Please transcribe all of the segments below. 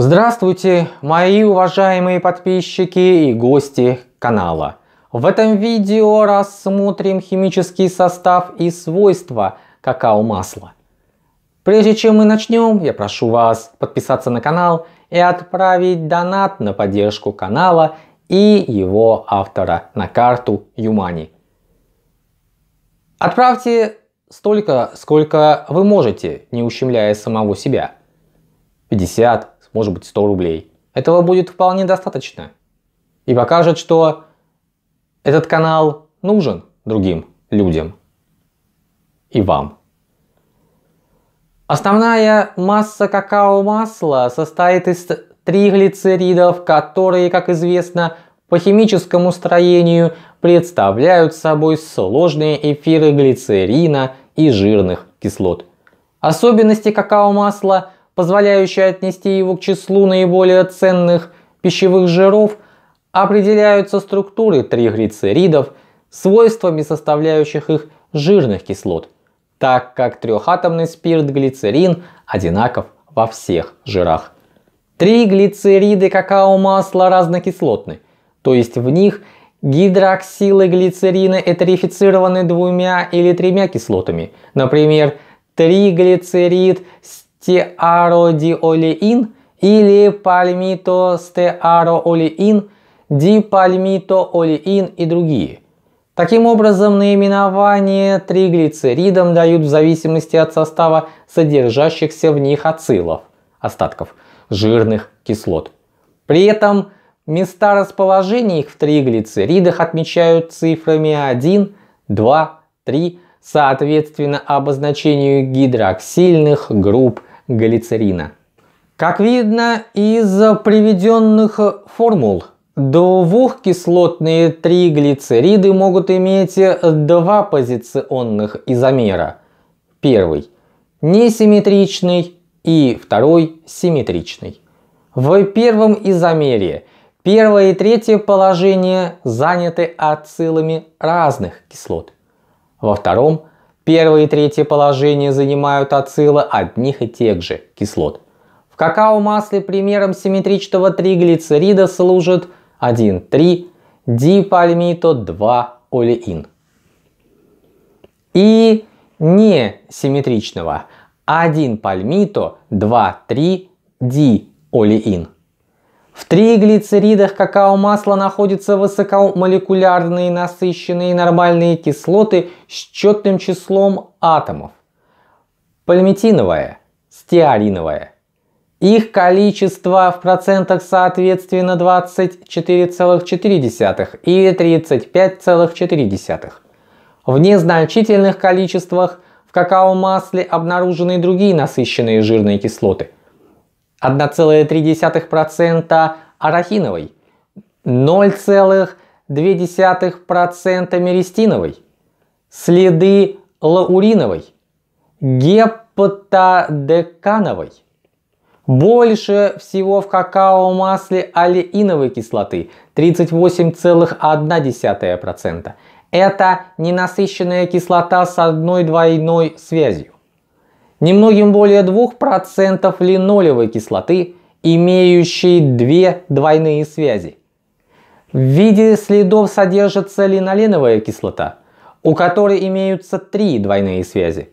Здравствуйте, мои уважаемые подписчики и гости канала. В этом видео рассмотрим химический состав и свойства какао-масла. Прежде чем мы начнем, я прошу вас подписаться на канал и отправить донат на поддержку канала и его автора на карту Юмани. Отправьте столько, сколько вы можете, не ущемляя самого себя. 50, может быть 100 рублей. Этого будет вполне достаточно. И покажет, что этот канал нужен другим людям и вам. Основная масса какао-масла состоит из триглицеридов, которые, как известно, по химическому строению представляют собой сложные эфиры глицерина и жирных кислот. Особенности какао-масла – позволяющие отнести его к числу наиболее ценных пищевых жиров, определяются структуры триглицеридов, свойствами составляющих их жирных кислот, так как трехатомный спирт глицерин одинаков во всех жирах. Триглицериды какао-масла разнокислотны, то есть в них гидроксилы глицерина этерифицированы двумя или тремя кислотами, например, триглицерид с стеародиолеин или пальмитостеаролеин, дипальмитоолеин и другие. Таким образом, наименование триглицеридом дают в зависимости от состава содержащихся в них ацилов, остатков жирных кислот. При этом места расположения их в триглицеридах отмечают цифрами 1, 2, 3, соответственно обозначению гидроксильных групп Глицерина. Как видно из приведенных формул, двухкислотные триглицериды могут иметь два позиционных изомера. Первый – несимметричный и второй – симметричный. В первом изомере первое и третье положение заняты ацилами разных кислот. Во втором Первое и третье положение занимают ацилы одних и тех же кислот. В какао-масле примером симметричного триглицерида служит 1,3 дипальмито 2 олеин. И не симметричного 1 пальмито 2,3 диолеин. В триглицеридах какао-масла находятся высокомолекулярные насыщенные нормальные кислоты с четным числом атомов. Пальмитиновая, стеариновая. Их количество в процентах соответственно 24,4 и 35,4. В незначительных количествах в какао-масле обнаружены другие насыщенные жирные кислоты – 1,3% арахиновой, 0,2% меристиновой, следы лауриновой, гепатодекановой. Больше всего в какао-масле алииновой кислоты 38,1%. Это ненасыщенная кислота с одной двойной связью немногим более 2% линолевой кислоты, имеющей две двойные связи. В виде следов содержится линоленовая кислота, у которой имеются три двойные связи.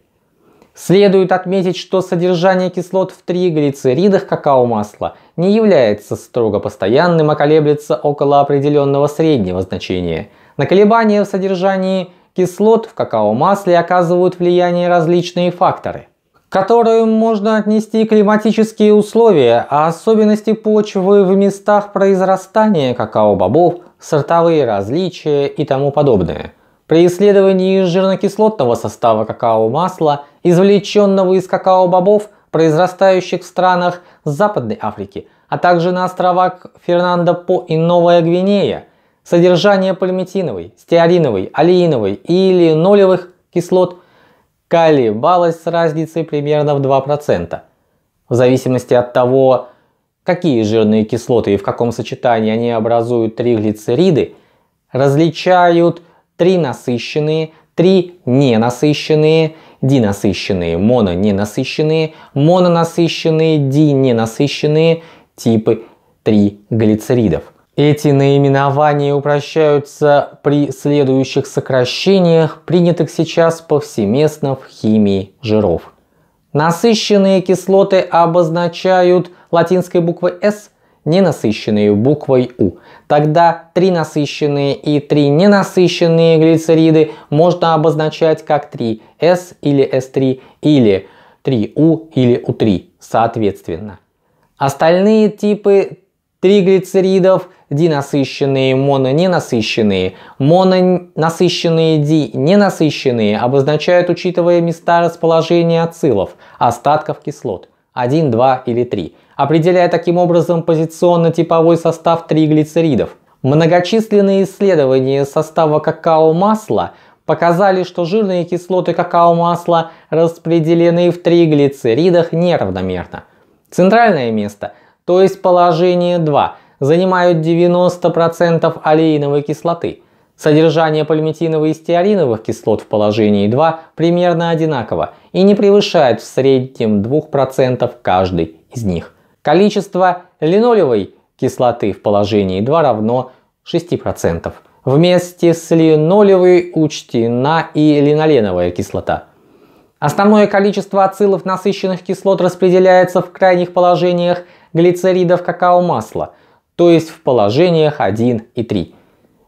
Следует отметить, что содержание кислот в триглицеридах какао-масла не является строго постоянным, а колеблется около определенного среднего значения. На колебания в содержании кислот в какао-масле оказывают влияние различные факторы – которую можно отнести климатические условия, а особенности почвы в местах произрастания какао-бобов, сортовые различия и тому подобное. При исследовании жирнокислотного состава какао-масла, извлеченного из какао-бобов, произрастающих в странах Западной Африки, а также на островах Фернандо По и Новая Гвинея, содержание пальмитиновой, стеариновой, алииновой и линолевых кислот – колебалась с разницей примерно в 2%. В зависимости от того, какие жирные кислоты и в каком сочетании они образуют триглицериды, различают три насыщенные, три ненасыщенные, динасыщенные, мононенасыщенные, мононасыщенные, диненасыщенные типы триглицеридов. Эти наименования упрощаются при следующих сокращениях, принятых сейчас повсеместно в химии жиров. Насыщенные кислоты обозначают латинской буквой S, ненасыщенные буквой U. Тогда три насыщенные и три ненасыщенные глицериды можно обозначать как 3S или S3 или 3 u или u 3 соответственно. Остальные типы триглицеридов, динасыщенные, мононенасыщенные. Мононасыщенные, ненасыщенные обозначают, учитывая места расположения ацилов, остатков кислот, 1, 2 или 3, определяя таким образом позиционно-типовой состав триглицеридов. Многочисленные исследования состава какао-масла показали, что жирные кислоты какао-масла распределены в триглицеридах неравномерно. Центральное место – то есть положение 2, занимают 90% олеиновой кислоты. Содержание полиметиновых и стеариновых кислот в положении 2 примерно одинаково и не превышает в среднем 2% каждый из них. Количество линолевой кислоты в положении 2 равно 6%. Вместе с линолевой учтена и линоленовая кислота. Основное количество ацилов насыщенных кислот распределяется в крайних положениях глицеридов какао-масла, то есть в положениях 1 и 3.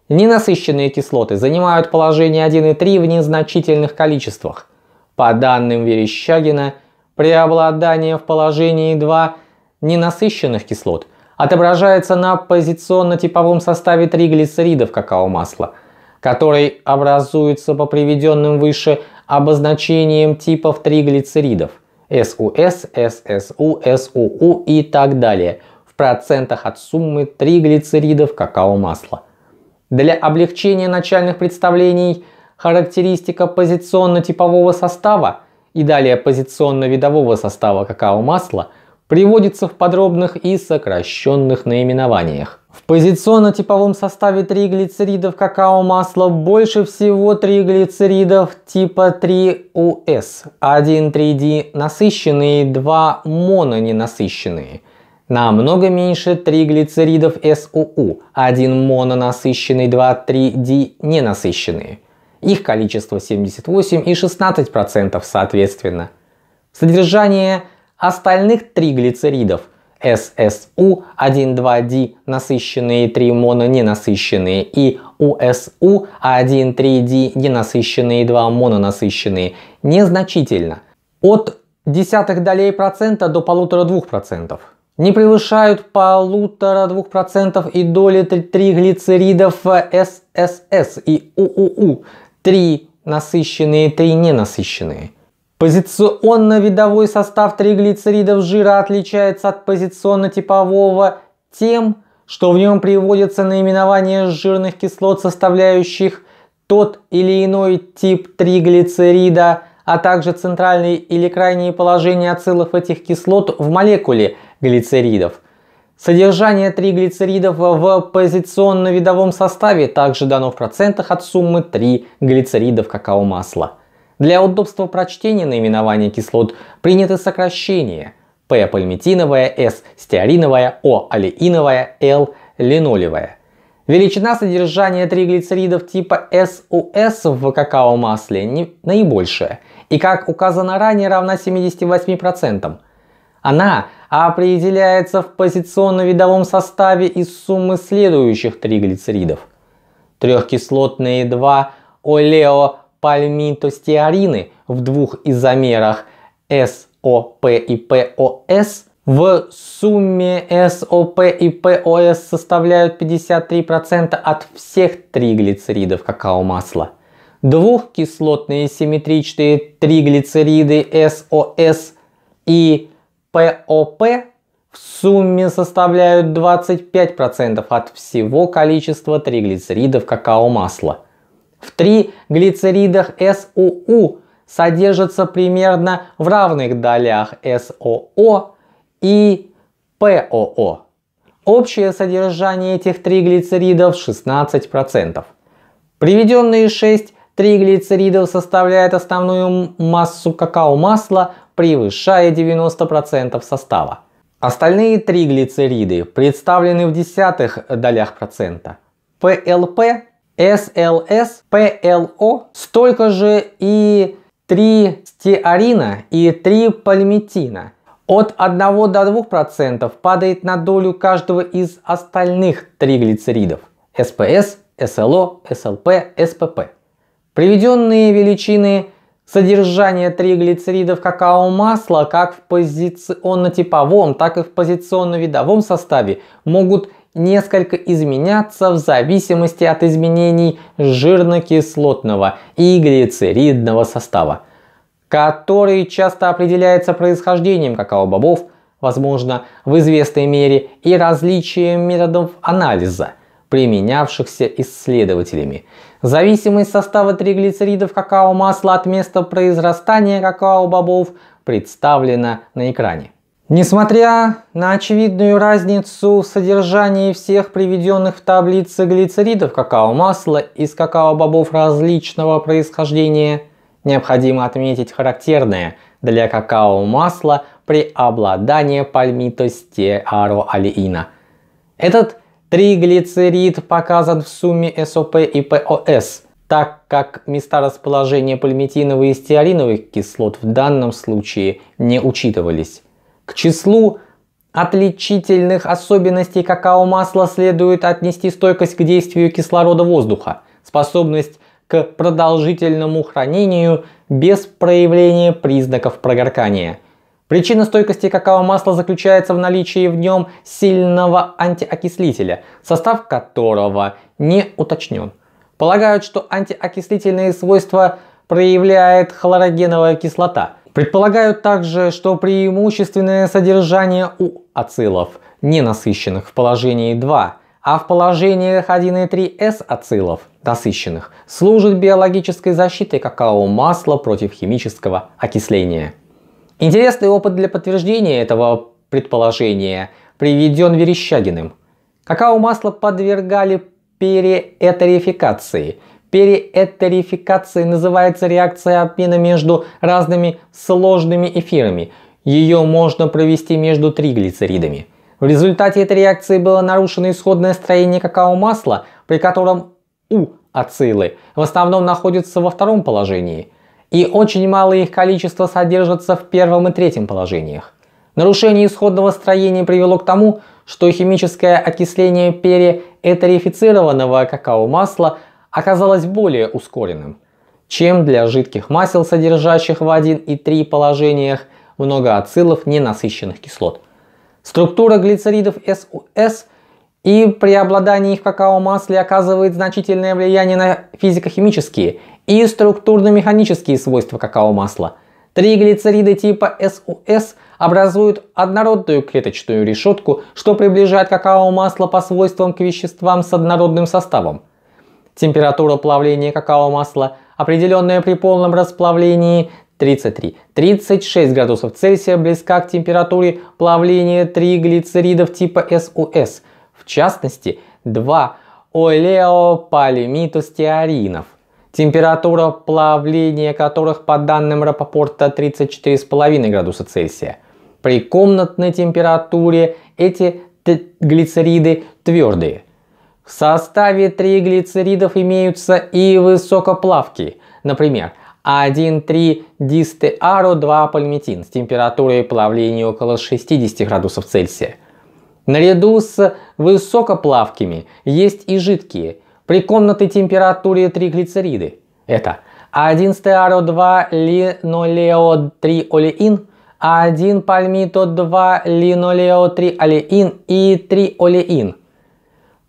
Ненасыщенные кислоты занимают положение 1 и 3 в незначительных количествах. По данным Верещагина, преобладание в положении 2 ненасыщенных кислот отображается на позиционно-типовом составе 3 глицеридов какао-масла, который образуется по приведенным выше обозначениям типов 3 глицеридов – СУС, ССУ, СУУ и так далее в процентах от суммы триглицеридов какао-масла. Для облегчения начальных представлений характеристика позиционно-типового состава и далее позиционно-видового состава какао-масла приводится в подробных и сокращенных наименованиях. В позиционно-типовом составе триглицеридов какао-масла больше всего триглицеридов типа 3 ус 1,3-D насыщенные, 2 мононенасыщенные. Намного меньше триглицеридов СУУ 1 мононасыщенный, 23 3D ненасыщенные. Их количество 78 и 16% соответственно. Содержание остальных триглицеридов – SSU-1,2D насыщенные, 3 моно ненасыщенные и USU-1,3D ненасыщенные, 2 мононасыщенные незначительно. От десятых долей процента до полутора-двух процентов. Не превышают полутора-двух процентов и доли глицеридов ССС э, и УУУ, 3 насыщенные, 3 ненасыщенные. Позиционно-видовой состав триглицеридов жира отличается от позиционно-типового тем, что в нем приводятся наименования жирных кислот, составляющих тот или иной тип триглицерида, а также центральные или крайние положения отсылов этих кислот в молекуле глицеридов. Содержание триглицеридов в позиционно-видовом составе также дано в процентах от суммы 3 глицеридов какао-масла. Для удобства прочтения наименования кислот приняты сокращения P пальмитиновая, с стеариновая, о алеиновая, л линолевая. Величина содержания триглицеридов типа СУС в какао-масле наибольшая и, как указано ранее, равна 78%. Она определяется в позиционно-видовом составе из суммы следующих триглицеридов. Трехкислотные 2 олео Пальмитостиарины в двух изомерах СОП и ПОС в сумме СОП и ПОС составляют 53% от всех триглицеридов какао-масла. Двухкислотные симметричные триглицериды СОС и ПОП в сумме составляют 25% от всего количества триглицеридов какао-масла. В три глицеридах СОУ содержится примерно в равных долях СОО и ПОО. Общее содержание этих триглицеридов 16%. Приведенные 6 триглицеридов составляют основную массу какао-масла, превышая 90% состава. Остальные триглицериды представлены в десятых долях процента. ПЛП SLS, PLO, столько же и три стеарина и три пальмитина. От 1 до 2% падает на долю каждого из остальных триглицеридов – SPS, SLO, SLP, SPP. Приведенные величины содержания триглицеридов какао-масла как в позиционно-типовом, так и в позиционно-видовом составе могут несколько изменяться в зависимости от изменений жирно-кислотного и глицеридного состава, который часто определяется происхождением какао-бобов, возможно, в известной мере и различием методов анализа, применявшихся исследователями. Зависимость состава триглицеридов какао-масла от места произрастания какао-бобов представлена на экране. Несмотря на очевидную разницу в содержании всех приведенных в таблице глицеридов какао-масла из какао-бобов различного происхождения, необходимо отметить характерное для какао-масла преобладание пальмитостеароалеина. Этот триглицерид показан в сумме СОП и ПОС, так как места расположения пальмитиновых и стеариновых кислот в данном случае не учитывались. К числу отличительных особенностей какао-масла следует отнести стойкость к действию кислорода воздуха, способность к продолжительному хранению без проявления признаков прогоркания. Причина стойкости какао-масла заключается в наличии в нем сильного антиокислителя, состав которого не уточнен. Полагают, что антиокислительные свойства проявляет хлорогеновая кислота – Предполагают также, что преимущественное содержание у ацилов, не насыщенных в положении 2, а в положениях 1 и 3 С ацилов, насыщенных, служит биологической защитой какао-масла против химического окисления. Интересный опыт для подтверждения этого предположения приведен Верещагиным. Какао-масло подвергали переэтерификации – переэтерификацией называется реакция обмена между разными сложными эфирами. Ее можно провести между триглицеридами. В результате этой реакции было нарушено исходное строение какао-масла, при котором У ацилы в основном находятся во втором положении, и очень малое их количество содержится в первом и третьем положениях. Нарушение исходного строения привело к тому, что химическое окисление переэтерифицированного какао-масла оказалось более ускоренным, чем для жидких масел, содержащих в 1 и 3 положениях многоацилов ненасыщенных кислот. Структура глицеридов СУС и преобладание их в какао-масле оказывает значительное влияние на физико-химические и структурно-механические свойства какао-масла. Три глицерида типа СУС образуют однородную клеточную решетку, что приближает какао-масло по свойствам к веществам с однородным составом – температура плавления какао-масла, определенная при полном расплавлении 33-36 градусов Цельсия близка к температуре плавления триглицеридов типа СОС, в частности 2 олеопалимитостеаринов, температура плавления которых по данным Рапопорта 34,5 градуса Цельсия. При комнатной температуре эти глицериды твердые, в составе триглицеридов имеются и высокоплавки, например, 1,3-дистеаро-2-пальмитин с температурой плавления около 60 градусов Цельсия. Наряду с высокоплавкими есть и жидкие, при комнатной температуре триглицериды. Это 1-стеаро-2-линолео-3-олеин, 1-пальмито-2-линолео-3-олеин и 3-олеин.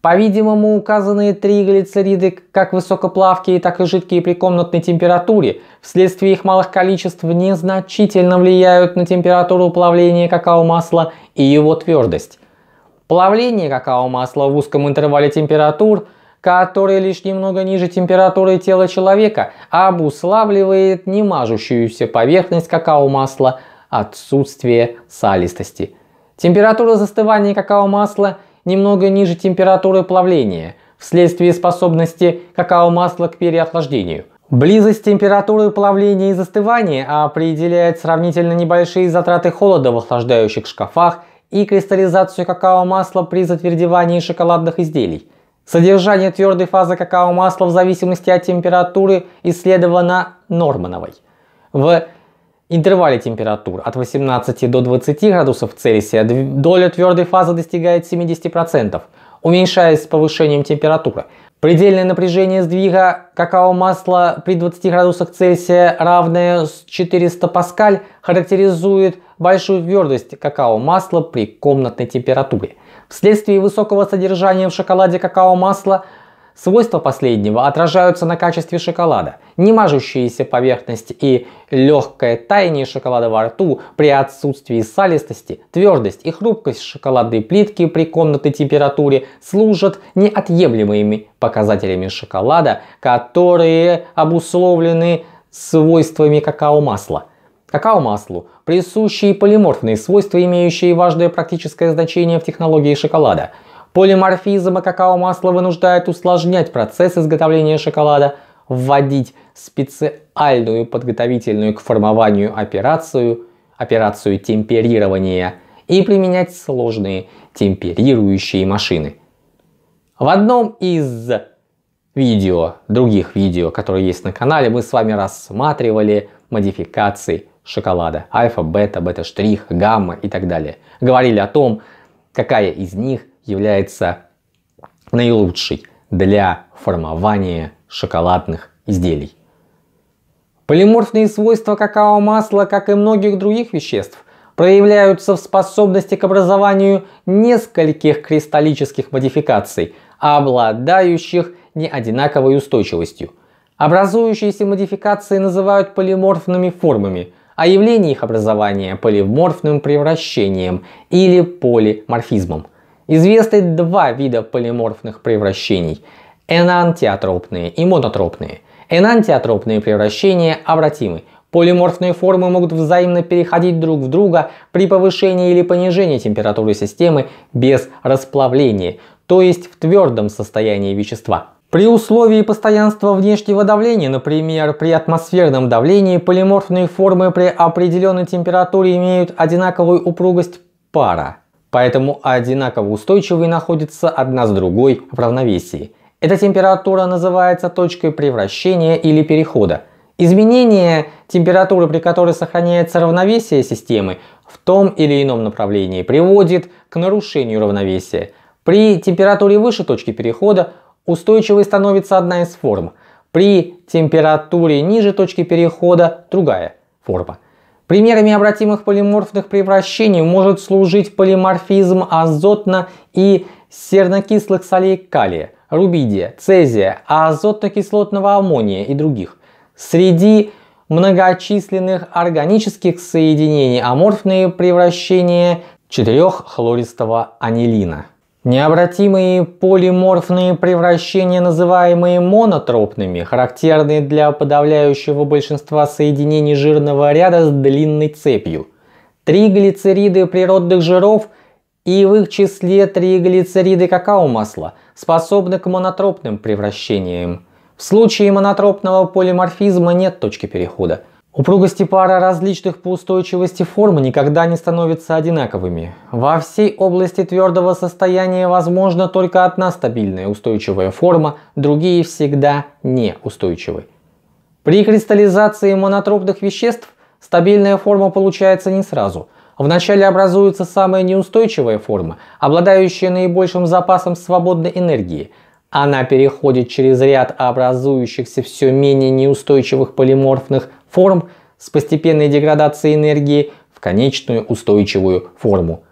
По-видимому, указанные три глицериды как высокоплавкие, так и жидкие при комнатной температуре, вследствие их малых количеств, незначительно влияют на температуру плавления какао-масла и его твердость. Плавление какао-масла в узком интервале температур, который лишь немного ниже температуры тела человека, обуславливает немажущуюся поверхность какао-масла отсутствие салистости. Температура застывания какао-масла – немного ниже температуры плавления вследствие способности какао-масла к переохлаждению. Близость температуры плавления и застывания определяет сравнительно небольшие затраты холода в охлаждающих шкафах и кристаллизацию какао-масла при затвердевании шоколадных изделий. Содержание твердой фазы какао-масла в зависимости от температуры исследовано Нормановой. В интервале температур от 18 до 20 градусов Цельсия доля твердой фазы достигает 70%, уменьшаясь с повышением температуры. Предельное напряжение сдвига какао-масла при 20 градусах Цельсия, равное 400 паскаль, характеризует большую твердость какао-масла при комнатной температуре. Вследствие высокого содержания в шоколаде какао-масла – Свойства последнего отражаются на качестве шоколада. Не мажущаяся поверхность и легкое таяние шоколада во рту при отсутствии салистости, твердость и хрупкость шоколадной плитки при комнатной температуре служат неотъемлемыми показателями шоколада, которые обусловлены свойствами какао-масла. Какао-маслу присущие полиморфные свойства, имеющие важное практическое значение в технологии шоколада – полиморфизма какао-масла вынуждает усложнять процесс изготовления шоколада, вводить специальную подготовительную к формованию операцию, операцию темперирования и применять сложные темперирующие машины. В одном из видео, других видео, которые есть на канале, мы с вами рассматривали модификации шоколада. Альфа, бета, бета-штрих, гамма и так далее. Говорили о том, какая из них является наилучшей для формования шоколадных изделий. Полиморфные свойства какао-масла, как и многих других веществ, проявляются в способности к образованию нескольких кристаллических модификаций, обладающих неодинаковой устойчивостью. Образующиеся модификации называют полиморфными формами, а явление их образования полиморфным превращением или полиморфизмом – Известны два вида полиморфных превращений – энантиотропные и монотропные. Энантиотропные превращения обратимы. Полиморфные формы могут взаимно переходить друг в друга при повышении или понижении температуры системы без расплавления, то есть в твердом состоянии вещества. При условии постоянства внешнего давления, например, при атмосферном давлении, полиморфные формы при определенной температуре имеют одинаковую упругость пара. Поэтому одинаково устойчивые находятся одна с другой в равновесии. Эта температура называется точкой превращения или перехода. Изменение температуры, при которой сохраняется равновесие системы, в том или ином направлении приводит к нарушению равновесия. При температуре выше точки перехода устойчивой становится одна из форм. При температуре ниже точки перехода другая форма. Примерами обратимых полиморфных превращений может служить полиморфизм азотно- и сернокислых солей калия, рубидия, цезия, азотно-кислотного аммония и других. Среди многочисленных органических соединений аморфные превращения 4-хлористого анилина. Необратимые полиморфные превращения, называемые монотропными, характерны для подавляющего большинства соединений жирного ряда с длинной цепью. Триглицериды природных жиров и в их числе триглицериды какао-масла способны к монотропным превращениям. В случае монотропного полиморфизма нет точки перехода – Упругости пара различных по устойчивости форм никогда не становятся одинаковыми. Во всей области твердого состояния возможна только одна стабильная устойчивая форма, другие всегда неустойчивы. При кристаллизации монотропных веществ стабильная форма получается не сразу. Вначале образуется самая неустойчивая форма, обладающая наибольшим запасом свободной энергии – она переходит через ряд образующихся все менее неустойчивых полиморфных форм с постепенной деградацией энергии в конечную устойчивую форму.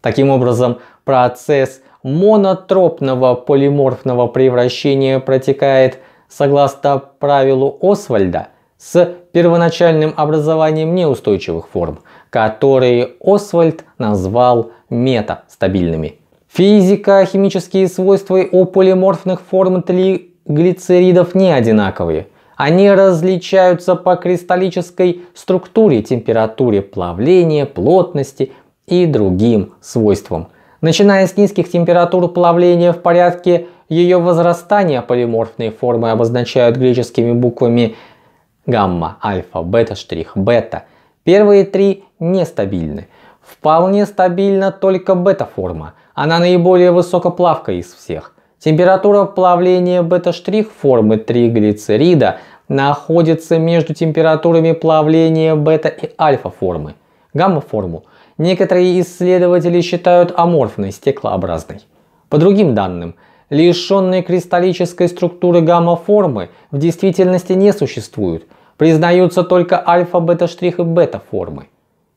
Таким образом, процесс монотропного полиморфного превращения протекает согласно правилу Освальда с первоначальным образованием неустойчивых форм, которые Освальд назвал метастабильными. Физико-химические свойства у полиморфных форм триглицеридов не одинаковые – они различаются по кристаллической структуре, температуре плавления, плотности и другим свойствам. Начиная с низких температур плавления в порядке ее возрастания полиморфные формы обозначают греческими буквами гамма, альфа, бета, штрих, бета. Первые три нестабильны. Вполне стабильна только бета-форма. Она наиболее высокоплавка из всех. Температура плавления бета-штрих формы триглицерида находится между температурами плавления бета и альфа формы, гамма форму. Некоторые исследователи считают аморфной, стеклообразной. По другим данным, лишенные кристаллической структуры гамма формы в действительности не существуют, признаются только альфа, бета-штрих и бета формы,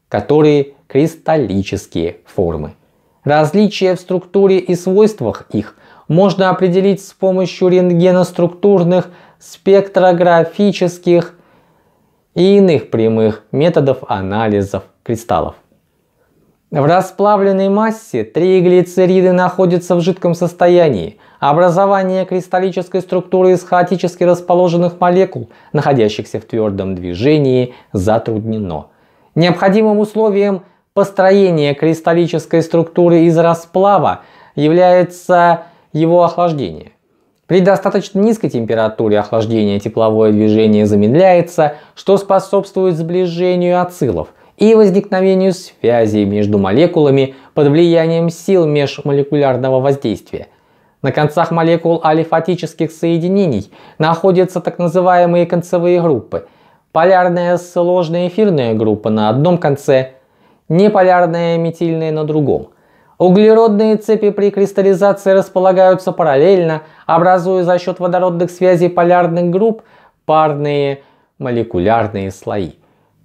которые кристаллические формы. Различия в структуре и свойствах их можно определить с помощью рентгеноструктурных, спектрографических и иных прямых методов анализов кристаллов. В расплавленной массе триглицериды находятся в жидком состоянии. Образование кристаллической структуры из хаотически расположенных молекул, находящихся в твердом движении, затруднено. Необходимым условием построения кристаллической структуры из расплава является его охлаждения. При достаточно низкой температуре охлаждения тепловое движение замедляется, что способствует сближению ацилов и возникновению связей между молекулами под влиянием сил межмолекулярного воздействия – на концах молекул алифатических соединений находятся так называемые концевые группы. Полярная сложная эфирная группа на одном конце, неполярная метильная на другом. Углеродные цепи при кристаллизации располагаются параллельно, образуя за счет водородных связей полярных групп парные молекулярные слои.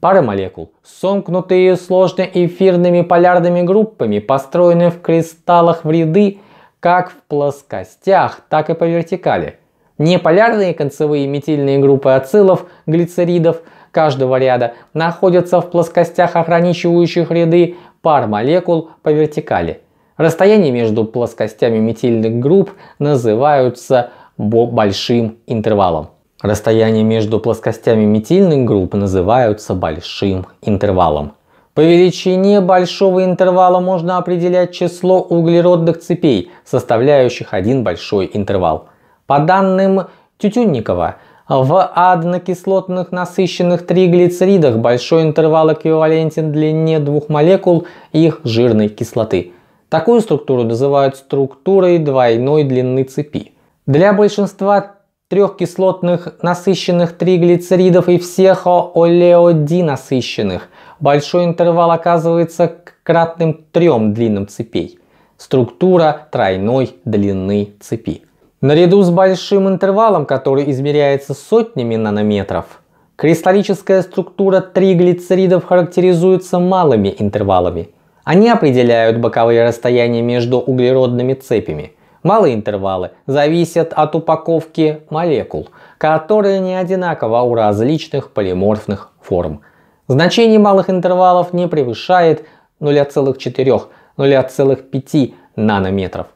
Пары молекул, сомкнутые сложно эфирными полярными группами, построены в кристаллах в ряды как в плоскостях, так и по вертикали. Неполярные концевые метильные группы ацилов, глицеридов каждого ряда находятся в плоскостях, ограничивающих ряды пар молекул по вертикали. Расстояние между плоскостями метильных групп называются большим интервалом. Расстояние между плоскостями метильных групп называются большим интервалом. По величине большого интервала можно определять число углеродных цепей, составляющих один большой интервал. По данным Тютюнникова, в однокислотных насыщенных триглицеридах большой интервал эквивалентен длине двух молекул их жирной кислоты – Такую структуру называют структурой двойной длины цепи. Для большинства трехкислотных насыщенных триглицеридов и всех олеодинасыщенных большой интервал оказывается кратным трем длинным цепей. Структура тройной длины цепи. Наряду с большим интервалом, который измеряется сотнями нанометров, кристаллическая структура триглицеридов характеризуется малыми интервалами – они определяют боковые расстояния между углеродными цепями. Малые интервалы зависят от упаковки молекул, которые не одинаково у различных полиморфных форм. Значение малых интервалов не превышает 0,4-0,5 нанометров.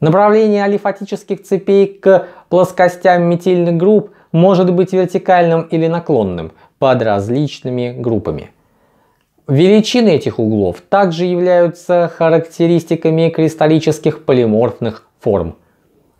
Направление алифатических цепей к плоскостям метильных групп может быть вертикальным или наклонным под различными группами. Величины этих углов также являются характеристиками кристаллических полиморфных форм.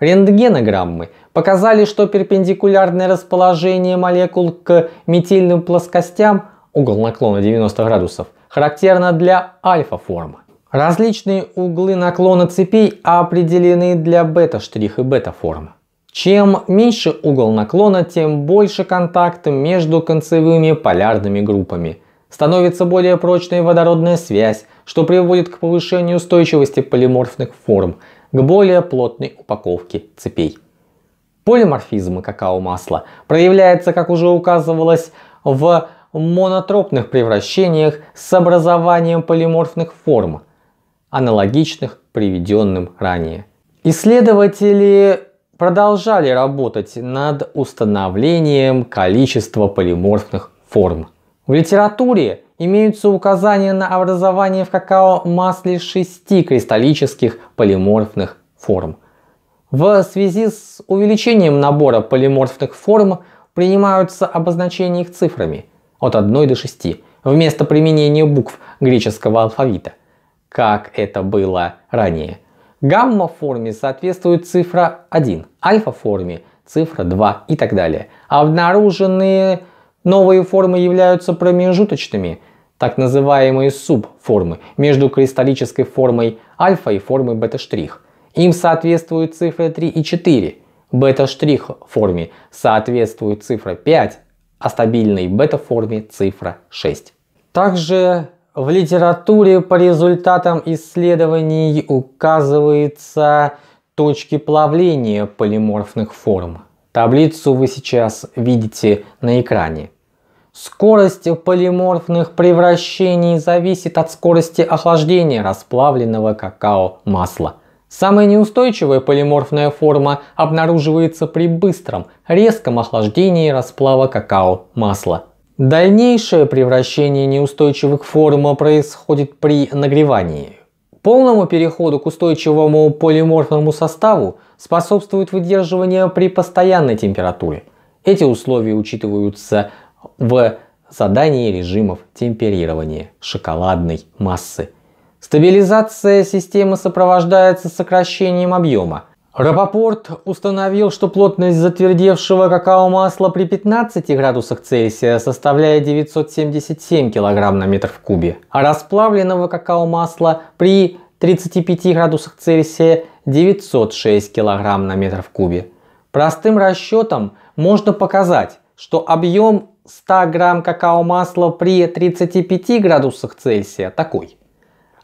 Рентгенограммы показали, что перпендикулярное расположение молекул к метильным плоскостям, угол наклона 90 градусов, характерно для альфа-формы. Различные углы наклона цепей определены для бета-штрих и бета формы Чем меньше угол наклона, тем больше контакт между концевыми полярными группами – становится более прочной водородная связь, что приводит к повышению устойчивости полиморфных форм, к более плотной упаковке цепей. Полиморфизм какао-масла проявляется, как уже указывалось, в монотропных превращениях с образованием полиморфных форм, аналогичных приведенным ранее. Исследователи продолжали работать над установлением количества полиморфных форм. В литературе имеются указания на образование в какао-масле шести кристаллических полиморфных форм. В связи с увеличением набора полиморфных форм принимаются обозначения их цифрами от 1 до 6 вместо применения букв греческого алфавита, как это было ранее. Гамма-форме соответствует цифра 1, альфа-форме цифра 2 и так далее. А обнаруженные Новые формы являются промежуточными, так называемые субформы, между кристаллической формой альфа и формой бета-штрих. Им соответствуют цифры 3 и 4. Бета-штрих форме соответствует цифра 5, а стабильной бета-форме цифра 6. Также в литературе по результатам исследований указываются точки плавления полиморфных форм. Таблицу вы сейчас видите на экране. Скорость полиморфных превращений зависит от скорости охлаждения расплавленного какао-масла. Самая неустойчивая полиморфная форма обнаруживается при быстром, резком охлаждении расплава какао-масла. Дальнейшее превращение неустойчивых форм происходит при нагревании. Полному переходу к устойчивому полиморфному составу способствует выдерживание при постоянной температуре. Эти условия учитываются в задании режимов темперирования шоколадной массы. Стабилизация системы сопровождается сокращением объема – Рапопорт установил, что плотность затвердевшего какао-масла при 15 градусах Цельсия составляет 977 кг на метр в кубе, а расплавленного какао-масла при 35 градусах Цельсия 906 кг на метр в кубе. Простым расчетом можно показать, что объем 100 грамм какао-масла при 35 градусах Цельсия такой –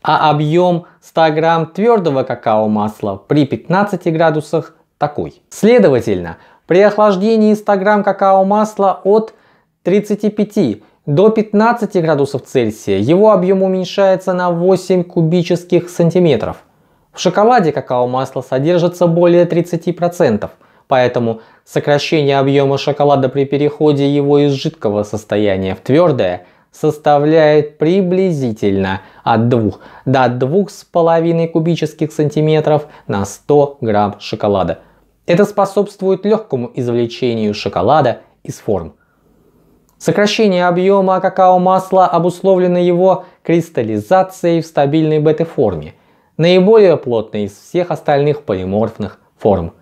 а объем 100 грамм твердого какао-масла при 15 градусах такой. Следовательно, при охлаждении 100 грамм какао-масла от 35 до 15 градусов Цельсия его объем уменьшается на 8 кубических сантиметров. В шоколаде какао-масло содержится более 30%, поэтому сокращение объема шоколада при переходе его из жидкого состояния в твердое – составляет приблизительно от 2 до 2,5 кубических сантиметров на 100 грамм шоколада. Это способствует легкому извлечению шоколада из форм. Сокращение объема какао-масла обусловлено его кристаллизацией в стабильной бета-форме, наиболее плотной из всех остальных полиморфных форм.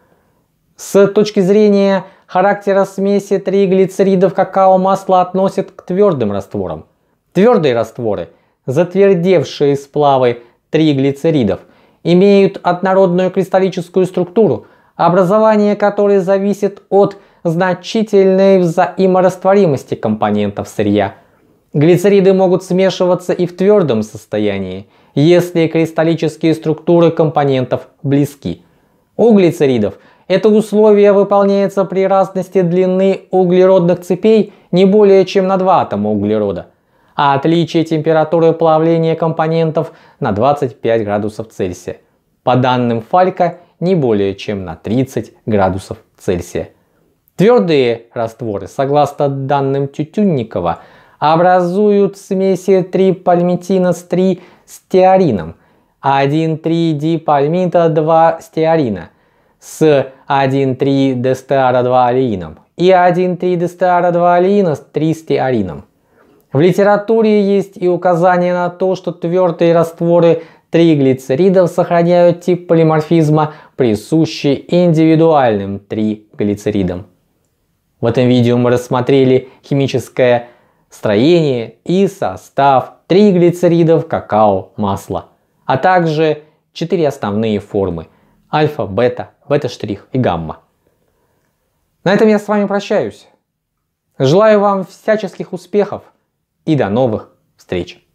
С точки зрения характера смеси триглицеридов какао-масла относят к твердым растворам. Твердые растворы, затвердевшие сплавы триглицеридов, имеют однородную кристаллическую структуру, образование которой зависит от значительной взаиморастворимости компонентов сырья. Глицериды могут смешиваться и в твердом состоянии, если кристаллические структуры компонентов близки. У глицеридов – это условие выполняется при разности длины углеродных цепей не более чем на 2 атома углерода, а отличие температуры плавления компонентов на 25 градусов Цельсия. По данным Фалька, не более чем на 30 градусов Цельсия. Твердые растворы, согласно данным Тютюнникова, образуют смеси 3-пальмитина с 3 стеарином, 1,3-дипальмита, 2 стеарина – с 1,3 дестера 2 алиином и 1,3 дестера 2 алиина с 300 алином. В литературе есть и указание на то, что твердые растворы триглицеридов сохраняют тип полиморфизма, присущий индивидуальным триглицеридам. В этом видео мы рассмотрели химическое строение и состав триглицеридов какао-масла, а также четыре основные формы – альфа, бета, бета-штрих и гамма. На этом я с вами прощаюсь. Желаю вам всяческих успехов и до новых встреч!